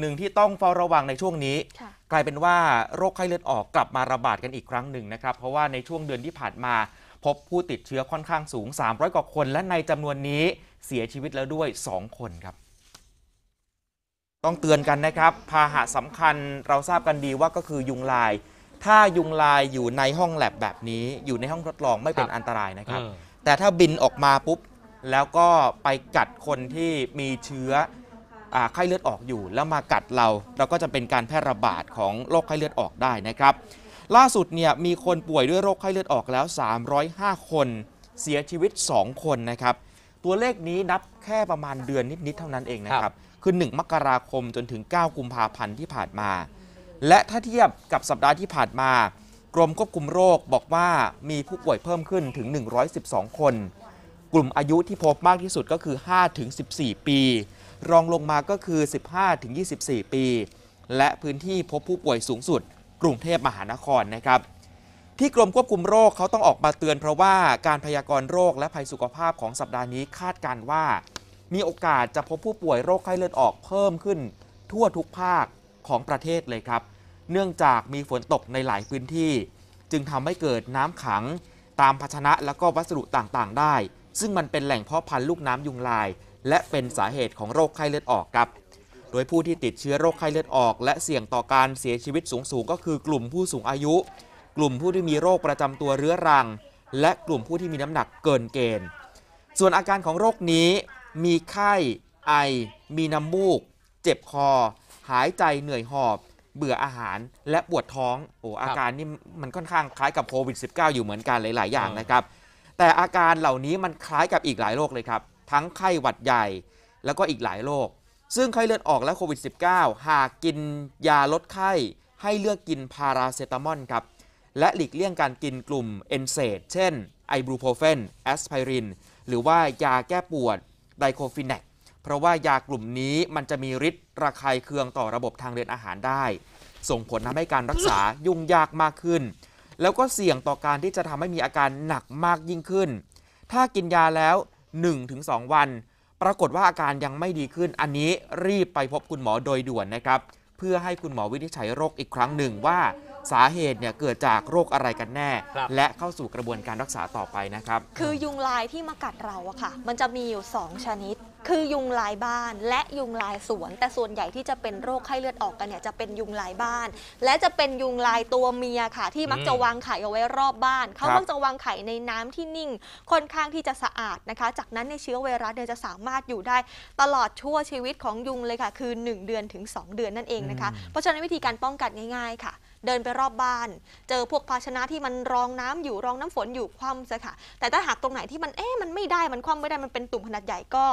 หนึ่งที่ต้องเฝ้าระวังในช่วงนี้ กลายเป็นว่าโรคไข้เลือดออกกลับมาระบาดกันอีกครั้งหนึ่งนะครับ เพราะว่าในช่วงเดือนที่ผ่านมา พบผู้ติดเชื้อค่อนข้างสูง 300กว่าคนและในจำนวนนี้เสียชีวิตแล้วด้วย 2 คนครับ ต้องเตือนกันนะครับ พาหะสำคัญเราทราบกันดีว่าก็คือยุงลาย ถ้ายุงลายอยู่ในห้องแลบแบบนี้ อยู่ในห้องทดลองไม่เป็นอันตรายนะครับ แต่ถ้าบินออกมาปุ๊บแล้วก็ไปกัดคนที่มีเชื้อไข้เลือดออกอยู่แล้วมากัดเราเราก็จะเป็นการแพร่ระบาดของโรคไข้เลือดออกได้นะครับ ล่าสุดเนี่ยมีคนป่วยด้วยโรคไข้เลือดออกแล้ว 305 คน เสียชีวิต 2 คนนะครับ ตัวเลขนี้นับแค่ประมาณเดือนนิดๆ เท่านั้นเองนะครับคือ 1มกราคมจนถึง 9กุมภาพันธ์ที่ผ่านมา และถ้าเทียบกับสัปดาห์ที่ผ่านมา กรมควบคุมโรคบอกว่ามีผู้ป่วยเพิ่มขึ้นถึง112คน กลุ่มอายุที่พบมากที่สุดก็คือ 5-14 ปีรองลงมาก็คือ 15-24 ปี และพื้นที่พบผู้ป่วยสูงสุด กรุงเทพมหานครนะครับ ที่กรมควบคุมโรคเขาต้องออกมาเตือนเพราะว่า การพยากรณ์โรคและภัยสุขภาพของสัปดาห์นี้คาดการว่า มีโอกาสจะพบผู้ป่วยโรคไข้เลือดออกเพิ่มขึ้นทั่วทุกภาคของประเทศเลยครับ เนื่องจากมีฝนตกในหลายพื้นที่ จึงทำให้เกิดน้ำขัง ตามภาชนะและก็วัสดุต่างๆ ได้ ซึ่งมันเป็นแหล่งเพาะพันธุ์ลูกน้ำยุงลายและเป็นสาเหตุของโรคไข้เลือดออกครับ โดยผู้ที่ติดเชื้อโรคไข้เลือดออก และเสี่ยงต่อการเสียชีวิตสูงสูง ก็คือกลุ่มผู้สูงอายุ กลุ่มผู้ที่มีโรคประจำตัวเรื้อรัง และกลุ่มผู้ที่มีน้ำหนักเกินเกณฑ์ส่วนอาการของโรคนี้มีไข้ไอ มีน้ำมูก เจ็บคอ หายใจเหนื่อยหอบ เบื่ออาหาร และปวดท้องโอ้อาการนี่มันค่อนข้างคล้ายกับโควิด -19 อยู่เหมือนกันหลายๆ อย่างนะครับ แต่อาการเหล่านี้มันคล้ายกับอีกหลายโรคเลยครับทั้งไข้หวัดใหญ่ แล้วก็อีกหลายโรค ซึ่งไข้เลือดออกและโควิด -19 หากกินยาลดไข้ให้เลือกกินพาราเซตามอลครับ และหลีกเลี่ยงการกินกลุ่มเอนเซตเช่นไอบูโพรเฟนแอสไพรินหรือว่ายาแก้ปวดไดโคฟินแนกเพราะว่ายากลุ่มนี้มันจะมีฤทธิ์ระคายเคืองต่อระบบทางเดินอาหารได้ ส่งผลทำให้การรักษายุ่งยากมากขึ้น แล้วก็เสี่ยงต่อการที่จะทำให้มีอาการหนักมากยิ่งขึ้น ถ้ากินยาแล้ว1-2 วัน ปรากฏว่าอาการยังไม่ดีขึ้นอันนี้รีบไปพบคุณหมอโดยด่วนนะครับ เพื่อให้คุณหมอวินิจฉัยโรคอีกครั้งหนึ่งว่าสาเหตุเนี่ยเกิดจากโรคอะไรกันแน่ และเข้าสู่กระบวนการรักษาต่อไปนะครับ คือยุงลายที่มากัดเราอะค่ะ มันจะมีอยู่ 2 ชนิดคือยุงลายบ้านและยุงลายสวน แต่ส่วนใหญ่ที่จะเป็นโรคไข้เลือดออกกันเนี่ยจะเป็นยุง ลายบ้าน และจะเป็นยุงลายตัวเมียค่ะ ที่มักจะวางไข่ เอา ไว้รอบบ้านเขามักจะวางไข่ในน้ำที่นิ่งค่อนข้างที่จะสะอาดนะคะ จากนั้นในเชื้อไวรัสเนี่ยจะสามารถอยู่ได้ตลอดชั่วชีวิตของยุงเลยค่ะ คือ 1 เดือนถึง 2 เดือนนั่นเองนะคะเพราะฉะนั้นวิธีการป้องกันง่าย ๆค่ะเดินไปรอบบ้าน เจอพวกภาชนะที่มันรองน้ำอยู่ รองน้ำฝนอยู่คว่ำซะค่ะ แต่ถ้าหากตรงไหนที่มัน เอ๊ะมันไม่ได้ มันคว่ำไม่ได้มันเป็นตุ่มขนาดใหญ่ก็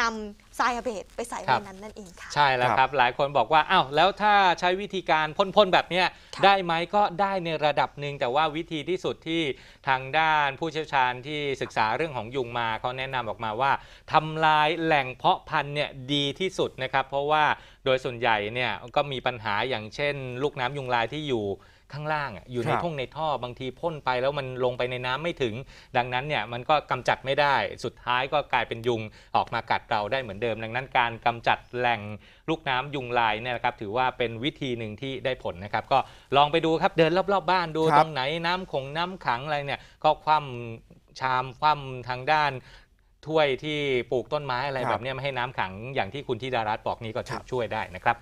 นำไซอาเบตไปใส่ในนั้นนั่นเองค่ะใช่แล้วครับ หลายคนบอกว่าอ้าวแล้วถ้าใช้วิธีการพ่นๆแบบนี้ได้ไหมก็ได้ในระดับหนึ่งแต่ว่าวิธีที่สุดที่ทางด้านผู้เชี่ยวชาญที่ศึกษาเรื่องของยุงมาเขาแนะนำออกมาว่า ทำลายแหล่งเพาะพันธุ์เนี่ยดีที่สุดนะครับ เพราะว่าโดยส่วนใหญ่เนี่ยก็มีปัญหาอย่างเช่นลูกน้ำยุงลายที่อยู่ข้างล่างออยู่ในท่งในท่อบางทีพ่นไปแล้วมันลงไปในน้ำไม่ถึง ดังนั้นเนี่ยมันก็กำจัดไม่ได้สุดท้ายก็กลายเป็นยุงออกมากัดเราได้เหมือนเดิม ดังนั้นการกำจัดแหล่งลูกน้ำยุงลายเนี่ยนะครับ ถือว่าเป็นวิธีหนึ่งที่ได้ผลนะครับ ก็ลองไปดูครับเดินรอบๆ บ้านดูรตรงไหนน้ำขงน้ำขังอะไรเนี่ย ก็คว่ำชามคว่ำทางด้านถ้วยที่ปลูกต้นไม้อะไรรบแบบนี้ไม่ให้น้ำขังอย่างที่คุณีิดารัตน์บอกนี้ก็ช่วยได้นะครับ